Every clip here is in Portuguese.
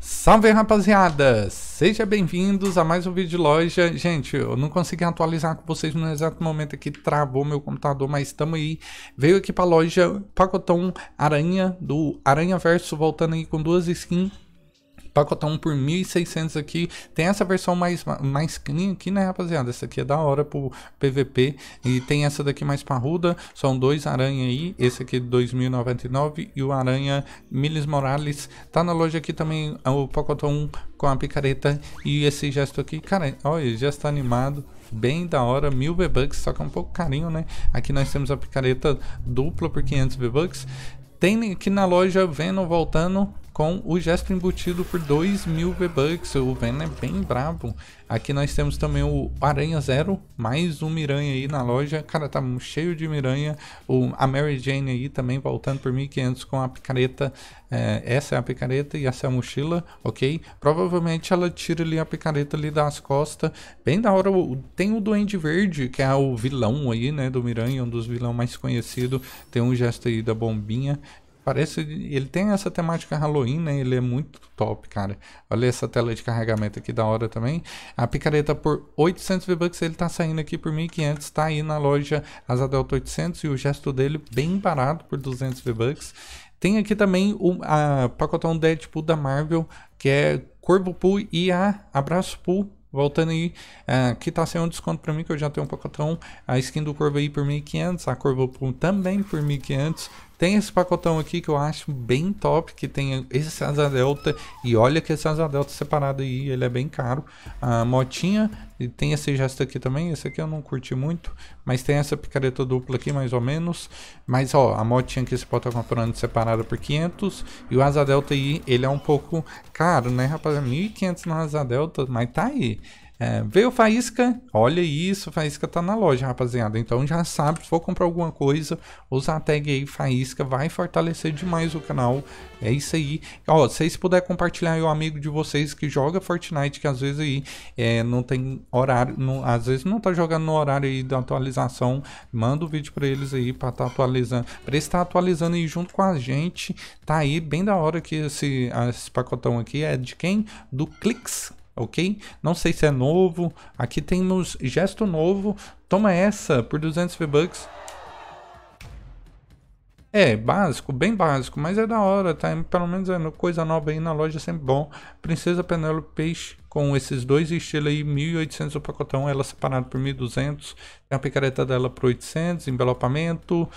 Salve rapaziada, seja bem-vindos a mais um vídeo de loja. Gente, eu não consegui atualizar com vocês no exato momento aqui, travou meu computador, mas estamos aí. Veio aqui para a loja pacotão Aranha, do Aranha Verso, voltando aí com duas skins pacotão por 1.600 aqui. Tem essa versão mais, mais clean aqui, né, rapaziada? Essa aqui é da hora pro PVP. E tem essa daqui mais parruda. São dois aranha aí. Esse aqui é 2.099 e o aranha Miles Morales. Tá na loja aqui também o pacotão com a picareta e esse gesto aqui. Cara, olha, já está animado bem da hora, mil V-Bucks, só que é um pouco carinho, né? Aqui nós temos a picareta dupla por 500 V-Bucks. Tem aqui na loja vendo voltando, com o gesto embutido por 2 mil V-Bucks. O Venom é bem brabo. Aqui nós temos também o Aranha Zero, mais um Miranha aí na loja. Cara, tá cheio de Miranha. O, a Mary Jane aí também voltando por 1.500 com a picareta. É, essa é a picareta e essa é a mochila, ok? Provavelmente ela tira ali a picareta ali das costas. Bem da hora. Tem o Duende Verde, que é o vilão aí, né, do Miranha, um dos vilões mais conhecidos. Tem um gesto aí da bombinha Parece. Ele tem essa temática Halloween, né? Ele é muito top, cara. Olha essa tela de carregamento aqui da hora também. A picareta por 800 V-Bucks, ele tá saindo aqui por 1.500. Tá aí na loja as Delta 800 e o gesto dele bem barato por 200 V-Bucks. Tem aqui também o a pacotão Deadpool da Marvel, que é Corvo Pool e a Abraço Pool Voltando aí, uh, que tá sem um desconto para mim, que eu já tenho um pacotão. A skin do Corvo aí por 1.500, a Corvo Pool também por 1.500. Tem esse pacotão aqui que eu acho bem top, que tem esse asa delta, e olha que esse asa delta separado aí, ele é bem caro. A motinha, e tem esse gesto aqui também, esse aqui eu não curti muito, mas tem essa picareta dupla aqui, mais ou menos. Mas ó, a motinha que você pode estar comprando separada por 500, e o asa delta aí, ele é um pouco caro, né rapaziada? 1.500 no asa delta, mas tá aí. É, veio faísca, olha isso, faísca tá na loja, rapaziada. Então já sabe, se for comprar alguma coisa, usar a tag aí faísca, vai fortalecer demais o canal. É isso aí. Ó, se vocês puderem compartilhar aí o amigo de vocês que joga Fortnite, que às vezes aí é, não tem horário, não, às vezes não tá jogando no horário aí da atualização, manda o um vídeo para eles aí para tá atualizando, para estar tá atualizando aí junto com a gente. Tá aí bem da hora que esse, esse pacotão aqui é de quem? Do Clix ok? Não sei se é novo. Aqui temos gesto novo. Toma essa por 200 V-Bucks. É, básico, bem básico, mas é da hora, tá? É, pelo menos é coisa nova aí na loja, é sempre bom. Princesa Penélope Peixe, com esses dois estilos aí, 1.800 o pacotão, ela separado por 1.200. Tem a picareta dela por 800, envelopamento,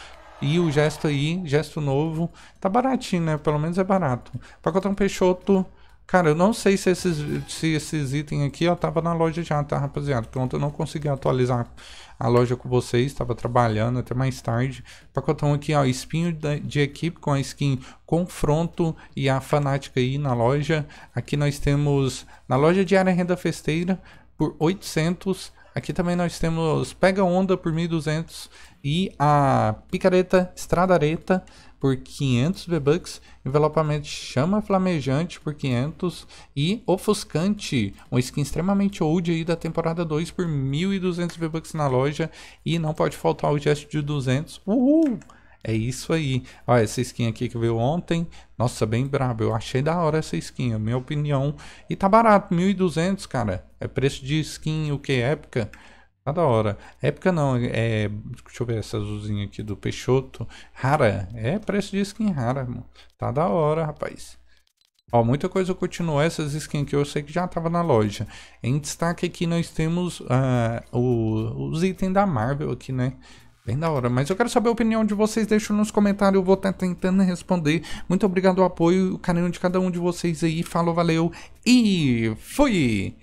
e o gesto aí, gesto novo, tá baratinho, né? Pelo menos é barato. Pacotão Peixoto, Cara, eu não sei se esses, se esses itens aqui, ó, tava na loja já, tá, rapaziada? Pronto, eu não consegui atualizar a loja com vocês, tava trabalhando até mais tarde. Pacotão aqui, ó, espinho de equipe com a skin Confronto e a Fanática aí na loja. Aqui nós temos, na loja de área renda festeira, por 800 Aqui também nós temos Pega Onda por 1.200 e a Picareta Estradareta por 500 V-Bucks, envelopamento Chama Flamejante por 500 e Ofuscante, um skin extremamente old aí da temporada 2 por 1.200 V-Bucks na loja e não pode faltar o gesto de 200. Uhul! É isso aí. Olha, essa skin aqui que veio ontem. Nossa, bem brabo. Eu achei da hora essa skin, minha opinião. E tá barato, 1.200, cara. É preço de skin, o que? Época? Tá da hora. Época não, é, é... Deixa eu ver essa azulzinha aqui do Peixoto. Rara. É preço de skin rara, mano. Tá da hora, rapaz. Ó, muita coisa continua Essas skins que eu sei que já tava na loja. Em destaque aqui nós temos uh, o, os itens da Marvel aqui, né? Bem da hora, mas eu quero saber a opinião de vocês, deixa nos comentários, eu vou estar tá tentando responder. Muito obrigado ao apoio, o carinho de cada um de vocês aí, falou, valeu e fui!